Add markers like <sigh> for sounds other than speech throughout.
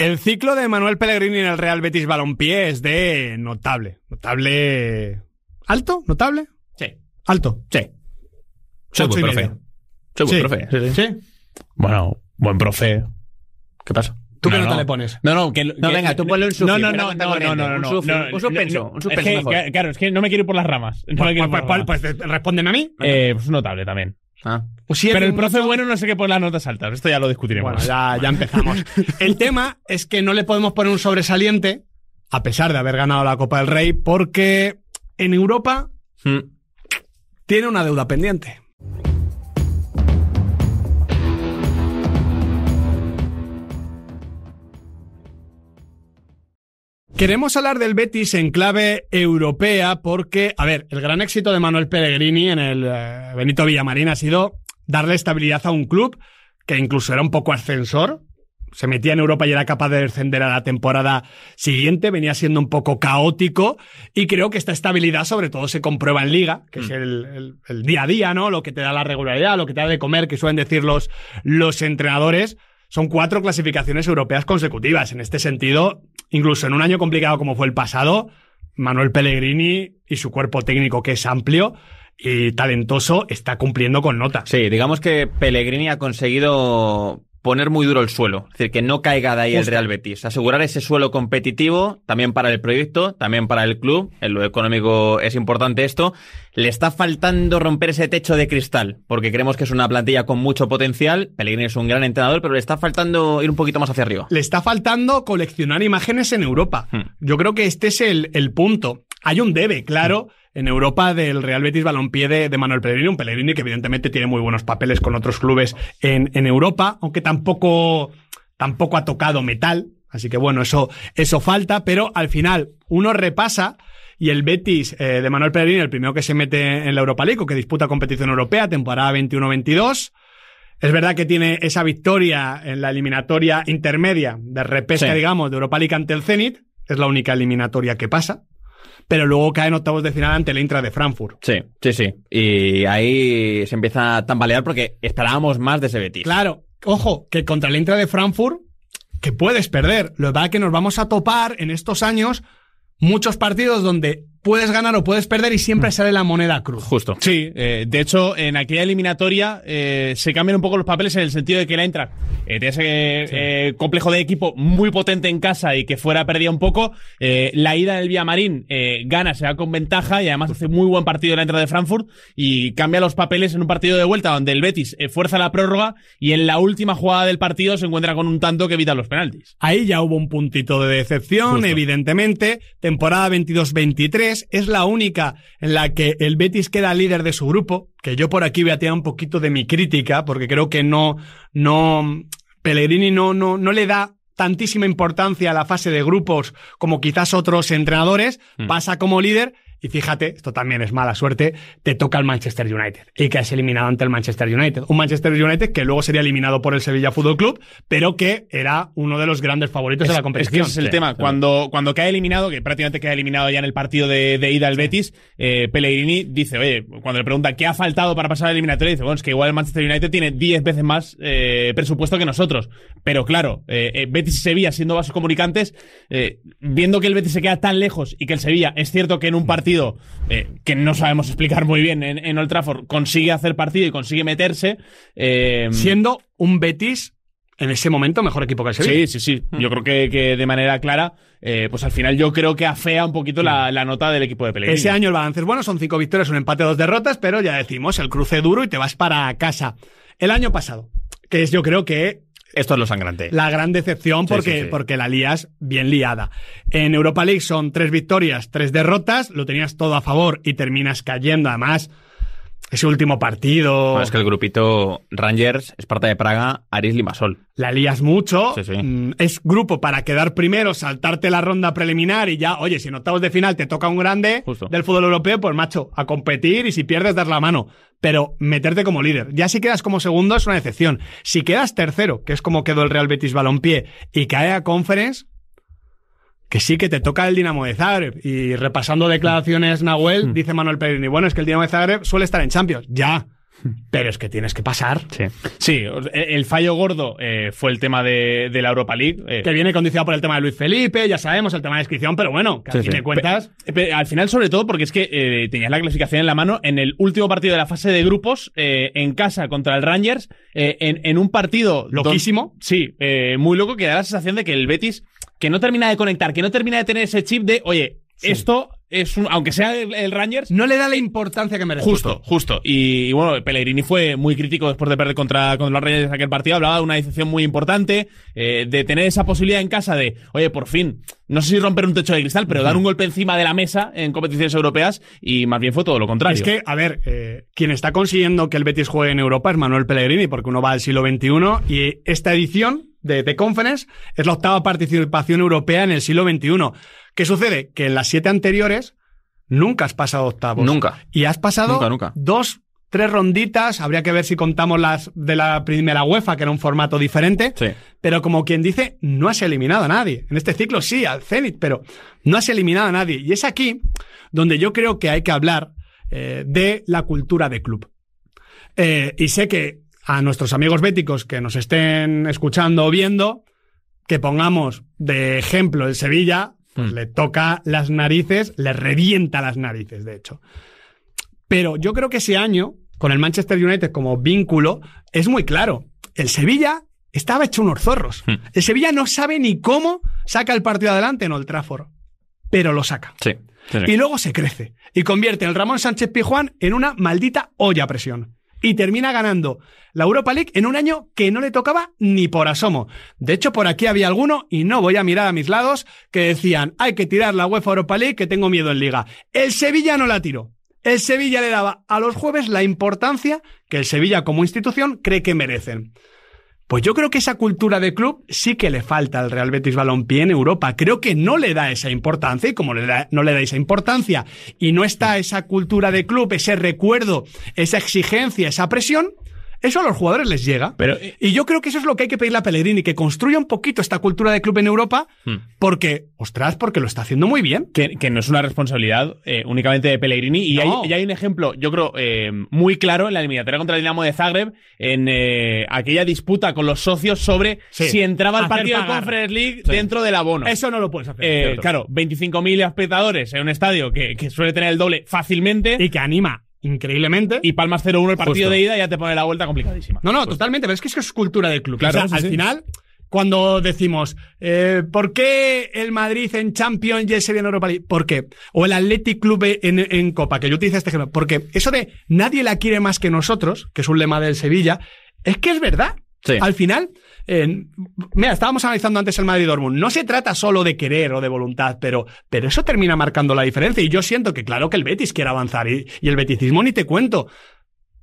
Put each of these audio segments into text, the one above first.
El ciclo de Manuel Pellegrini en el Real Betis Balompié es de notable. Notable. ¿Alto? ¿Notable? Sí. ¿Alto? Sí. Soy buen profe. Soy buen profe. Sí, Bueno, buen profe. ¿Qué pasa? ¿Tú qué nota le pones? No, no, que, no venga, tú ponle un suspenso. No, no, no, no, no, no, Un suspenso, un suspenso. Es claro, es que no me quiero ir por las ramas. pues, pues, pues, pues, respóndeme a mí. Eh, pues notable también. Ah. Pues Pero el proceso bueno no sé qué por las notas altas. Esto ya lo discutiremos. Bueno, ya, ya empezamos. <laughs> el tema es que no le podemos poner un sobresaliente, a pesar de haber ganado la Copa del Rey, porque en Europa hmm. tiene una deuda pendiente. Queremos hablar del Betis en clave europea porque, a ver, el gran éxito de Manuel Pellegrini en el eh, Benito Villamarín ha sido darle estabilidad a un club que incluso era un poco ascensor, se metía en Europa y era capaz de descender a la temporada siguiente, venía siendo un poco caótico y creo que esta estabilidad sobre todo se comprueba en liga, que es mm. el, día a día, ¿no? Lo que te da la regularidad, lo que te da de comer, que suelen decir los entrenadores son cuatro clasificaciones europeas consecutivas. En este sentido, incluso en un año complicado como fue el pasado, Manuel Pellegrini y su cuerpo técnico, que es amplio, y talentoso está cumpliendo con nota. Sí, digamos que Pellegrini ha conseguido poner muy duro el suelo, es decir, que no caiga de ahí el Real Betis, asegurar ese suelo competitivo también para el proyecto, también para el club, en lo económico es importante esto, le está faltando romper ese techo de cristal, porque creemos que es una plantilla con mucho potencial, Pellegrini es un gran entrenador, pero le está faltando ir un poquito más hacia arriba. Le está faltando coleccionar imágenes en Europa. Hmm. Yo creo que este es el, el punto. Hay un debe, claro, en Europa del Real Betis Balompié de, Manuel Pellegrini, un Pellegrini que evidentemente tiene muy buenos papeles con otros clubes en, Europa, aunque tampoco, tampoco ha tocado metal. Así que bueno, eso, eso falta, pero al final uno repasa y el Betis eh, de Manuel Pellegrini, el primero que se mete en la Europa League o que disputa competición europea, temporada 21-22. Es verdad que tiene esa victoria en la eliminatoria intermedia de repesca, digamos, de Europa League ante el Zenit. Es la única eliminatoria que pasa pero luego cae en octavos de final ante el Intra de Frankfurt. Sí, sí, sí. Y ahí se empieza a tambalear porque esperábamos más de ese Betis. Claro, ojo, que contra el Intra de Frankfurt, que puedes perder. Lo que pasa es que nos vamos a topar en estos años muchos partidos donde puedes ganar o puedes perder y siempre mm. sale la moneda cruz. Justo. Sí, eh, de hecho, en aquella eliminatoria eh, se cambian un poco los papeles en el sentido de que la entra eh, ese eh, complejo de equipo muy potente en casa y que fuera perdida un poco. la ida del Villamarín gana, se da con ventaja y además hace muy buen partido la entrada de Frankfurt y cambia los papeles en un partido de vuelta donde el Betis fuerza la prórroga y en la última jugada del partido se encuentra con un tanto que evita los penaltis. Ahí ya hubo un puntito de decepción, evidentemente. Temporada 22-23 es la única en la que el Betis queda líder de su grupo, que yo por aquí voy a tirar un poquito de mi crítica, porque creo que no, no, Pellegrini no, no, le da tantísima importancia a la fase de grupos como quizás otros entrenadores, mm. pasa como líder y fíjate, esto también es mala suerte, te toca el Manchester United y que has eliminado ante el Manchester United. Un Manchester United que luego sería eliminado por el Sevilla Fútbol Club, pero que era uno de los grandes favoritos de la competición. Es el tema. Cuando, cuando cae eliminado, que prácticamente queda eliminado ya en el partido de, ida al Betis, eh, Pellegrini dice, oye, cuando le preguntan qué ha faltado para pasar a eliminatorio dice, bueno, es que igual el Manchester United tiene 10 veces más eh, presupuesto que nosotros. Pero claro, eh, Betis y Sevilla siendo vasos comunicantes, viendo que el Betis se queda tan lejos y que el Sevilla, es cierto que en un partido eh, que no sabemos explicar muy bien en, Old Trafford, consigue hacer partido y consigue meterse. Eh, Siendo un Betis en ese momento mejor equipo que el Sevilla. Sí, sí, sí. Yo creo que, de manera clara, eh, pues al final yo creo que afea un poquito la, nota del equipo de Pellegrini. Ese año el balance es bueno, son cinco victorias, un empate, dos derrotas, pero ya decimos, el cruce duro y te vas para casa. El año pasado, que es yo creo que esto es lo sangrante. La gran decepción porque, porque la lías bien liada. En Europa League son tres victorias, tres derrotas, lo tenías todo a favor y terminas cayendo además ese último partido. es que el grupito Rangers, Esparta de Praga, Aris Limasol. La lías mucho. Sí, sí. Mm, es grupo para quedar primero, saltarte la ronda preliminar y ya, oye, si en octavos de final te toca un grande del fútbol europeo, pues macho, a competir y si pierdes, dar la mano. Pero meterte como líder. Ya si quedas como segundo es una excepción Si quedas tercero, que es como quedó el Real Betis Balompié, y cae a Conference, que sí que te toca el Dinamo de Zagreb. Y repasando declaraciones, Nahuel, mm. dice Manuel Pellegrini, bueno, es que el Dinamo de Zagreb suele estar en Champions. Ya. Mm. Pero es que tienes que pasar. Sí, sí e-, el fallo gordo eh, fue el tema de, de la Europa League. Eh. Que viene condicionado por el tema de Luis Felipe, ya sabemos, el tema de inscripción, pero bueno, que al cuentas. al final, sobre todo, porque es que eh, tenías la clasificación en la mano en el último partido de la fase de grupos, en casa contra el Rangers, en, en, un partido. Loquísimo. sí, muy loco, que da la sensación de que el Betis que no termina de conectar, que no termina de tener ese chip de, oye, esto es un, aunque sea el, Rangers, no le da la eh, importancia que merece. Justo, justo. Y, bueno, Pellegrini fue muy crítico después de perder contra, contra los Rangers en aquel partido. Hablaba de una decisión muy importante, eh, de tener esa posibilidad en casa de, oye, por fin, no sé si romper un techo de cristal, pero dar un golpe encima de la mesa en competiciones europeas y más bien fue todo lo contrario. Es que, a ver, eh, quien está consiguiendo que el Betis juegue en Europa es Manuel Pellegrini, porque uno va al siglo XXI y esta edición de, de Conference, es la octava participación europea en el siglo XXI. ¿Qué sucede? Que en las siete anteriores nunca has pasado octavos. Nunca. Y has pasado dos, tres ronditas. Habría que ver si contamos las de la primera UEFA, que era un formato diferente. Sí. Pero como quien dice, no has eliminado a nadie. En este ciclo sí, al Zenit, pero no has eliminado a nadie. Y es aquí donde yo creo que hay que hablar eh, de la cultura de club. Eh, y sé que a nuestros amigos béticos que nos estén escuchando o viendo, que pongamos de ejemplo el Sevilla, pues mm. le toca las narices, le revienta las narices, de hecho. Pero yo creo que ese año, con el Manchester United como vínculo, es muy claro. El Sevilla estaba hecho unos zorros. Mm. El Sevilla no sabe ni cómo saca el partido adelante en Old Trafford, pero lo saca. Sí, Y luego se crece y convierte el Ramón Sánchez Pijuán en una maldita olla presión y termina ganando la Europa League en un año que no le tocaba ni por asomo. De hecho, por aquí había alguno, y no voy a mirar a mis lados, que decían, hay que tirar la UEFA Europa League, que tengo miedo en liga. El Sevilla no la tiró. El Sevilla le daba a los jueves la importancia que el Sevilla como institución cree que merecen. Pues yo creo que esa cultura de club sí que le falta al Real Betis Balompié en Europa. Creo que no le da esa importancia y como no le da esa importancia y no está esa cultura de club, ese recuerdo, esa exigencia, esa presión, eso a los jugadores les llega. Pero, y yo creo que eso es lo que hay que pedirle a Pellegrini, que construya un poquito esta cultura de club en Europa, hmm. porque, ostras, porque lo está haciendo muy bien. Que, no es una responsabilidad eh, únicamente de Pellegrini. Y, hay, un ejemplo, yo creo, eh, muy claro en la eliminatoria contra el Dinamo de Zagreb, en eh, aquella disputa con los socios sobre si entraba el partido de Conference League dentro del abono. Eso no lo puedes hacer. claro, 25.000 espectadores en un estadio que suele tener el doble fácilmente. Y que anima increíblemente. Y palmas 0-1 el partido de ida ya te pone la vuelta complicadísima. No, no, totalmente, pero es que, es que cultura del club. Claro, al final, cuando decimos, eh, ¿por qué el Madrid en Champions y Sevilla Europa League? ¿Por qué? O el Athletic Club en, en Copa, que yo utilizo este ejemplo. Porque eso de nadie la quiere más que nosotros, que es un lema del Sevilla, es que es verdad. Sí. Al final, mira, estábamos analizando antes el Madrid Dortmund. No se trata solo de querer o de voluntad, pero, pero eso termina marcando la diferencia. Y yo siento que, claro, que el Betis quiere avanzar y, el beticismo ni te cuento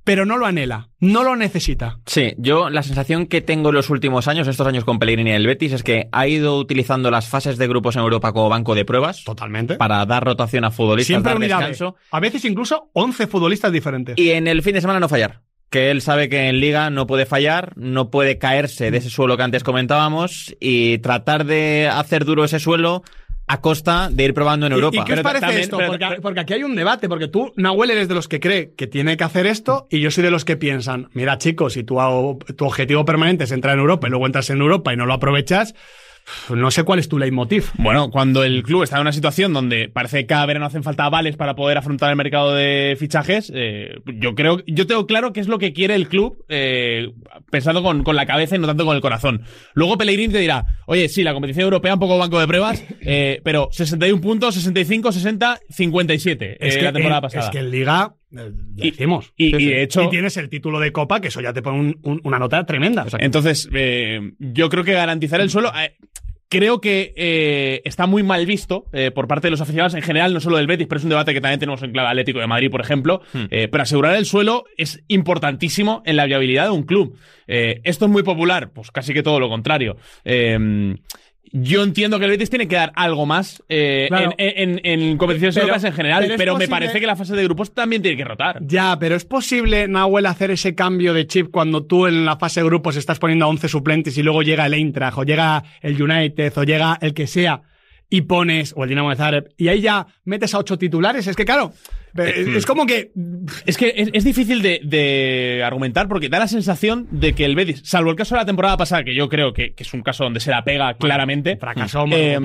pero no lo anhela, no lo necesita. Sí, yo la sensación que tengo en los últimos años, estos años con Pellegrini y el Betis, es que ha ido utilizando las fases de grupos en Europa como banco de pruebas. Totalmente. Para dar rotación a futbolistas, Siempre dar A veces incluso 11 futbolistas diferentes. Y en el fin de semana no fallar que él sabe que en liga no puede fallar, no puede caerse de ese suelo que antes comentábamos y tratar de hacer duro ese suelo a costa de ir probando en Europa. qué os parece esto? porque, aquí hay un debate, porque tú, Nahuel, eres de los que cree que tiene que hacer esto y yo soy de los que piensan, mira chicos, si tu, tu objetivo permanente es entrar en Europa y luego entras en Europa y no lo aprovechas, no sé cuál es tu leitmotiv. Bueno, cuando el club está en una situación donde parece que cada verano hacen falta vales para poder afrontar el mercado de fichajes, eh, yo creo, yo tengo claro qué es lo que quiere el club, eh, pensando con, la cabeza y no tanto con el corazón. Luego Pellegrini te dirá, oye, sí, la competición europea un poco banco de pruebas, eh, pero 61 puntos, 65, 60, 57 es que la temporada pasada. Es que el Liga eh, y, hicimos. Y, hecho. tienes el título de copa, que eso ya te pone una nota tremenda. entonces, eh, yo creo que garantizar el suelo. Eh, creo que está muy mal visto por parte de los aficionados en general, no solo del Betis, pero es un debate que también tenemos en el Atlético de Madrid, por ejemplo. Hmm. pero asegurar el suelo es importantísimo en la viabilidad de un club. esto es muy popular, pues casi que todo lo contrario. Eh, yo entiendo que el Betis tiene que dar algo más eh, en, competiciones europeas en general, pero, me parece que la fase de grupos también tiene que rotar. Ya, pero ¿es posible, Nahuel, hacer ese cambio de chip cuando tú en la fase de grupos estás poniendo a 11 suplentes y luego llega el Eintracht o llega el United o llega el que sea y pones, o el Dinamo de Zagreb, y ahí ya metes a ocho titulares? Es que claro, eh, es como que. Es que es, difícil de, argumentar porque da la sensación de que el Betis, salvo el caso de la temporada pasada, que yo creo que, es un caso donde se la pega claramente. Fracasó eh,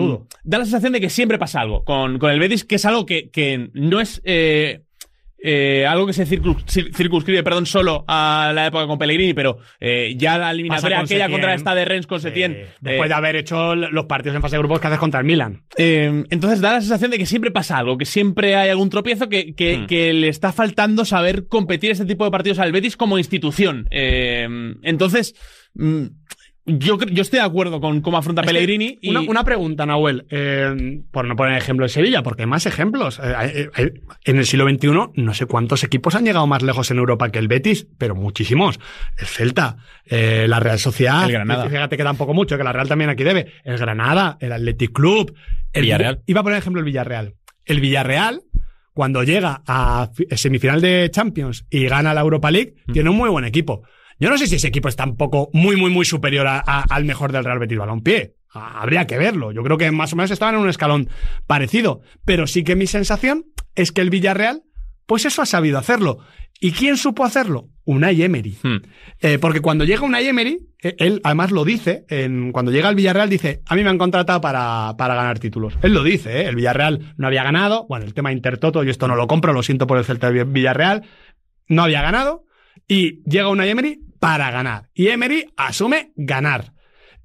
Da la sensación de que siempre pasa algo con, el Betis, que es algo que, no es. Eh, eh, algo que se circunscribe perdón, solo a la época con Pellegrini, pero eh, ya la eliminatoria aquella contra esta de Rennes con Setién. Eh, después de haber hecho los partidos en fase de grupos que haces contra el Milan. Em, entonces da la sensación de que siempre pasa algo, que siempre hay algún tropiezo que, hmm. le está faltando saber competir este tipo de partidos al Betis como institución. Em, entonces. Mm, yo, yo estoy de acuerdo con cómo afronta Pellegrini. Una, pregunta, Nahuel, eh, por no poner ejemplo de Sevilla, porque hay más ejemplos. Eh, eh, en el siglo XXI, no sé cuántos equipos han llegado más lejos en Europa que el Betis, pero muchísimos. El Celta, la Real Sociedad. El Granada. Fíjate que tampoco mucho, que la Real también aquí debe. El Granada, el Athletic Club. El Villarreal. Iba a poner ejemplo el Villarreal. El Villarreal, cuando llega a semifinal de Champions y gana la Europa League, mm. tiene un muy buen equipo yo no sé si ese equipo es tampoco muy, muy, muy superior al mejor del Real Betis Balompié. Habría que verlo. Yo creo que más o menos estaban en un escalón parecido. Pero sí que mi sensación es que el Villarreal, pues eso ha sabido hacerlo. ¿Y quién supo hacerlo? Unai Emery. Hmm. Eh, porque cuando llega una Emery, eh, él además lo dice, cuando llega al Villarreal dice, a mí me han contratado para, para ganar títulos. Él lo dice, eh, el Villarreal no había ganado, bueno, el tema Intertoto, yo esto no lo compro, lo siento por el Celta Villarreal, no había ganado, y llega una Emery para ganar. Y Emery asume ganar.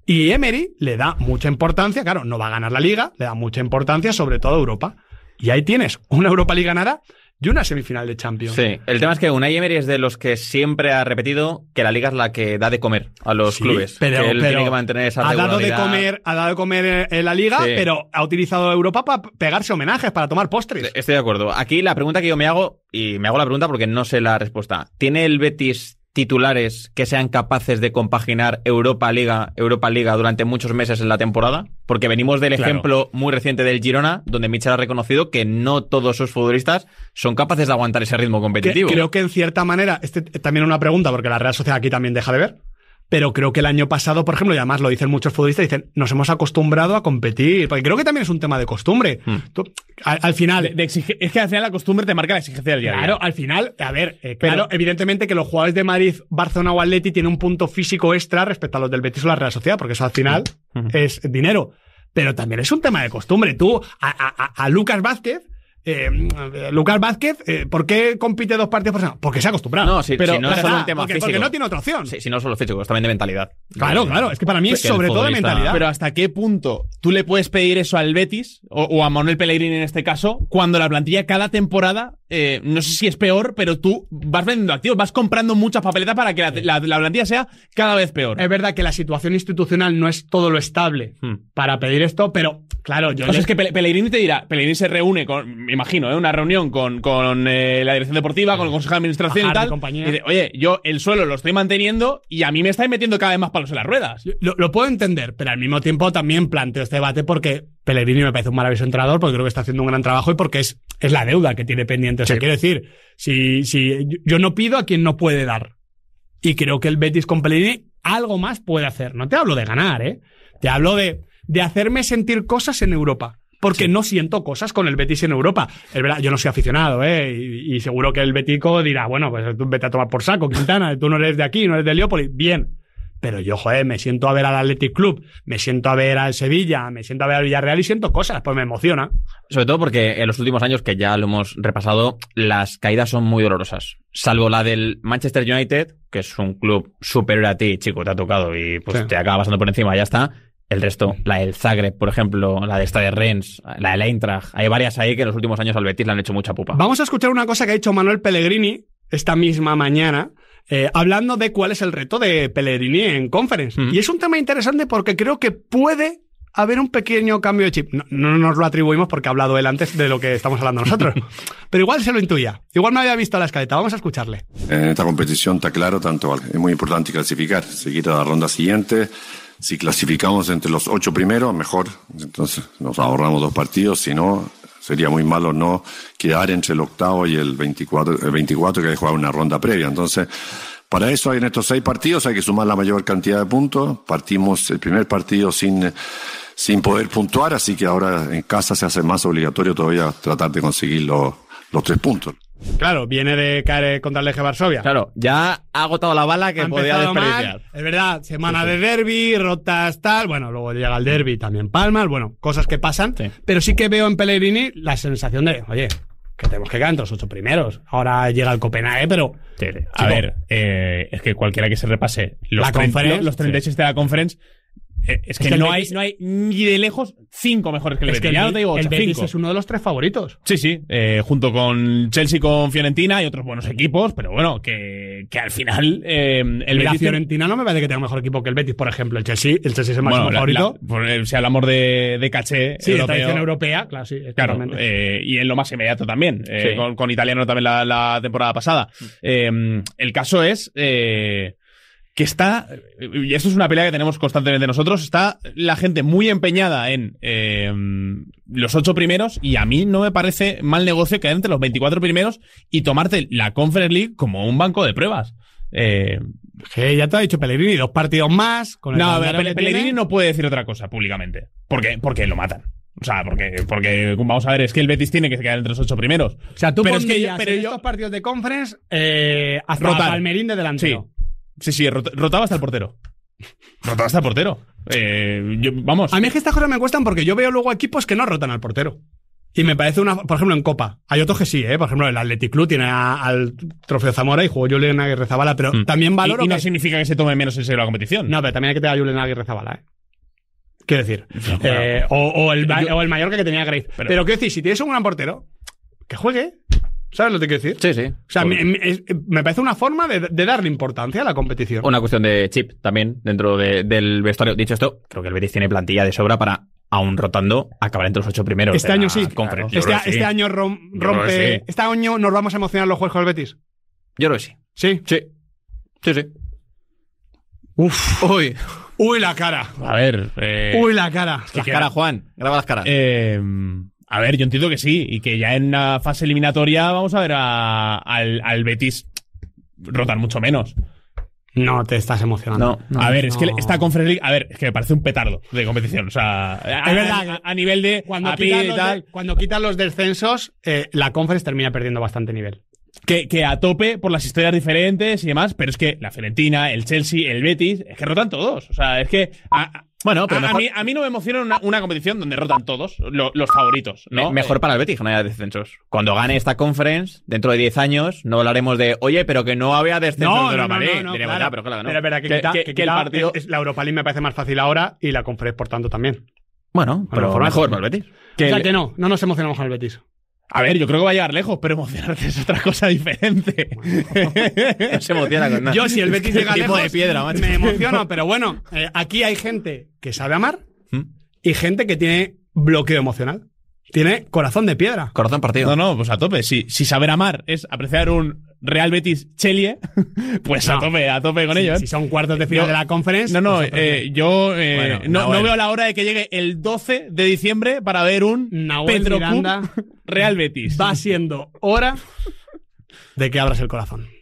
Y Emery le da mucha importancia, claro, no va a ganar la liga, le da mucha importancia sobre todo a Europa. Y ahí tienes una Europa League ganada y una semifinal de Champions. Sí, el tema es que Unai Emery es de los que siempre ha repetido que la liga es la que da de comer a los clubes. Pero, él tiene que mantener esa ha dado de comer, ha dado de comer en eh, la liga, pero ha utilizado Europa para pegarse homenajes, para tomar postres. Estoy de acuerdo. Aquí la pregunta que yo me hago y me hago la pregunta porque no sé la respuesta. ¿Tiene el Betis titulares que sean capaces de compaginar Europa Liga, Europa Liga durante muchos meses en la temporada? Porque venimos del ejemplo muy reciente del Girona, donde Michel ha reconocido que no todos sus futbolistas son capaces de aguantar ese ritmo competitivo. creo que en cierta manera, este, también una pregunta, porque la Real Sociedad aquí también deja de ver pero creo que el año pasado, por ejemplo, y además lo dicen muchos futbolistas, dicen, nos hemos acostumbrado a competir, porque creo que también es un tema de costumbre. Mm. al, final... De, es que al final la costumbre te marca la exigencia del día. Claro, al final, a ver, eh, claro, evidentemente que los jugadores de Madrid, Barcelona o Atleti tienen un punto físico extra respecto a los del Betis o la Real Sociedad, porque eso al final mm. Mm. es dinero. Pero también es un tema de costumbre. Tú, a, a Lucas Vázquez, eh, Lucas Vázquez, eh, ¿por qué compite dos partidos por semana? Porque se ha acostumbrado. No, si, pero, no es solo un tema porque, físico. Porque no tiene otra opción. Sí, si no solo físico, es también de mentalidad. Claro, claro. Es que para mí es sobre todo de mentalidad. Pero ¿hasta qué punto tú le puedes pedir eso al Betis o, o a Manuel Pellegrini en este caso cuando la plantilla cada temporada eh, no sé si es peor, pero tú vas vendiendo activos, vas comprando muchas papeletas para que la, plantilla sea cada vez peor. Es verdad que la situación institucional no es todo lo estable hmm. para pedir esto, pero claro, yo. es que Pellegrini te dirá, Pellegrini se reúne con, me imagino, ¿eh? una reunión con, eh, la dirección deportiva, con el consejo de administración y tal. Compañía. Y dice, Oye, yo el suelo lo estoy manteniendo y a mí me estáis metiendo cada vez más palos en las ruedas. lo puedo entender, pero al mismo tiempo también planteo este debate porque Pellegrini me parece un maravilloso entrenador porque creo que está haciendo un gran trabajo y porque es, es la deuda que tiene pendiente. O sea, quiero decir, si, si yo no pido a quien no puede dar. Y creo que el Betis con Pellegrini algo más puede hacer. No te hablo de ganar, ¿eh? Te hablo de, de hacerme sentir cosas en Europa. Porque no siento cosas con el Betis en Europa. Es verdad, yo no soy aficionado, ¿eh? Y, seguro que el Betico dirá, bueno, pues tú vete a tomar por saco, Quintana, tú no eres de aquí, no eres de Leópolis. Bien. Pero yo, joder, me siento a ver al Athletic Club, me siento a ver al Sevilla, me siento a ver al Villarreal y siento cosas, pues me emociona. Sobre todo porque en los últimos años, que ya lo hemos repasado, las caídas son muy dolorosas. Salvo la del Manchester United, que es un club superior a ti, chico, te ha tocado y pues te acaba pasando por encima, ya está. El resto, la del Zagreb, por ejemplo, la de esta de Rennes, la del Eintracht, hay varias ahí que en los últimos años al Betis le han hecho mucha pupa. Vamos a escuchar una cosa que ha dicho Manuel Pellegrini esta misma mañana eh, hablando de cuál es el reto de Pellegrini en Conference. Y es un tema interesante porque creo que puede haber un pequeño cambio de chip. No, nos lo atribuimos porque ha hablado él antes de lo que estamos hablando nosotros. <laughs> Pero igual se lo intuía. Igual no había visto la escaleta. Vamos a escucharle. En esta competición está claro, tanto es muy importante clasificar. Seguir a la ronda siguiente. Si clasificamos entre los ocho primeros, mejor. Entonces nos ahorramos dos partidos. Si no, sería muy malo no quedar entre el octavo y el 24, el 24 que hay jugado una ronda previa. Entonces, para eso hay en estos seis partidos hay que sumar la mayor cantidad de puntos. Partimos el primer partido sin, sin poder puntuar, así que ahora en casa se hace más obligatorio todavía tratar de conseguir los tres puntos. Claro, viene de caer eh, contra el eje Varsovia. Claro, ya ha agotado la bala que podía desperdiciar. es verdad, semana de derby, rotas tal, bueno, luego llega el derby, también palmas, bueno, cosas que pasan. Pero sí que veo en Pellegrini la sensación de, oye, que tenemos que ganar entre los ocho primeros. Ahora llega el Copenhague, pero. a ver, eh, es que cualquiera que se repase los, la los 36 de la conference eh, es que, no, hay, ni de lejos cinco mejores que el es Betis. Que el, digo, el Betis es uno de los tres favoritos. Sí, sí. Eh, junto con Chelsea, con Fiorentina y otros buenos equipos, pero bueno, que, al final eh, el La Betis Fiorentina no me parece que tenga un mejor equipo que el Betis, por ejemplo. El Chelsea, el Chelsea es el máximo favorito. si hablamos de, de caché sí, de tradición europea, claro, sí. y en lo más inmediato también. Con, con, Italiano también la temporada pasada. Mm. el caso es que está, y esto es una pelea que tenemos constantemente nosotros, está la gente muy empeñada en eh, los ocho primeros y a mí no me parece mal negocio quedar entre los 24 primeros y tomarte la Conference League como un banco de pruebas. Eh, ya te ha dicho Pellegrini, dos partidos más. Con el no, Pellegrini no puede decir otra cosa públicamente, porque, porque lo matan. O sea, porque, porque vamos a ver, es que el Betis tiene que quedar entre los ocho primeros. O sea, tú pero es que pero estos partidos de conference eh, hasta Palmerín de delantero. Sí, sí, rotaba hasta el portero. Rotaba hasta el portero. Eh, vamos. A mí es que estas cosas me cuestan porque yo veo luego equipos que no rotan al portero. Y me parece una. Por ejemplo, en Copa. Hay otros que sí, ¿eh? Por ejemplo, el Athletic Club tiene al Trofeo Zamora y jugó Julián Aguirre Zabala, pero mm. también valoro. Y, no significa que se tome menos en serio la competición. No, pero también hay que tener a Julián Aguirre Zabala, ¿eh? Quiero decir. Eh, o, el, mayor Mallorca que tenía Grace. Pero, pero quiero decir, si tienes un gran portero, que juegue. ¿Sabes lo que quiero decir? Sí, sí. O sea, me, parece una forma de, darle importancia a la competición. Una cuestión de chip también dentro del vestuario. Dicho esto, creo que el Betis tiene plantilla de sobra para, aún rotando, acabar entre los ocho primeros. Este año sí. Este, este año rompe. Este año nos vamos a emocionar los juegos el Betis. Yo creo que sí. Sí. Sí. Sí, sí. Uf. Uy. Uy, la cara. A ver. Eh, Uy, la cara. Las caras, Juan. Graba las caras. Eh. A ver, yo entiendo que sí, y que ya en la fase eliminatoria vamos a ver al, Betis rotar mucho menos. No te estás emocionando. a ver, es que esta Conference League, a ver, es que me parece un petardo de competición. O sea, es verdad, a, nivel de. Cuando, quitan, Los cuando quitan los descensos, eh, la Conference termina perdiendo bastante nivel. Que, a tope por las historias diferentes y demás, pero es que la Fiorentina, el Chelsea, el Betis, es que rotan todos. O sea, es que bueno, pero a, mí, no me emociona una, competición donde rotan todos los favoritos. mejor eh, para el Betis que no haya descensos. Cuando gane esta conference, dentro de 10 años, no hablaremos de, oye, pero que no había descensos de Europa no, League. pero no. la Europa League me parece más fácil ahora y la conference, por tanto, también. Bueno, pero mejor, para el Betis. que no, no nos emocionamos con el Betis. A ver, yo creo que va a llegar lejos, pero emocionarse es otra cosa diferente. <laughs> no se emociona con nada. Yo, si el Betis <laughs> llega de piedra, me emociono, pero bueno, eh, aquí hay gente que sabe amar ¿Mm? y gente que tiene bloqueo emocional. Tiene corazón de piedra. Corazón partido. No, no, pues a tope. si saber amar es apreciar un Real Betis Chelie, <laughs> pues a tope, a tope con ellos. Si son cuartos de final de la conferencia No, no, pues eh, yo eh, no, veo la hora de que llegue el 12 de diciembre para ver un Pedro Real Betis. Va siendo hora <laughs> de que abras el corazón.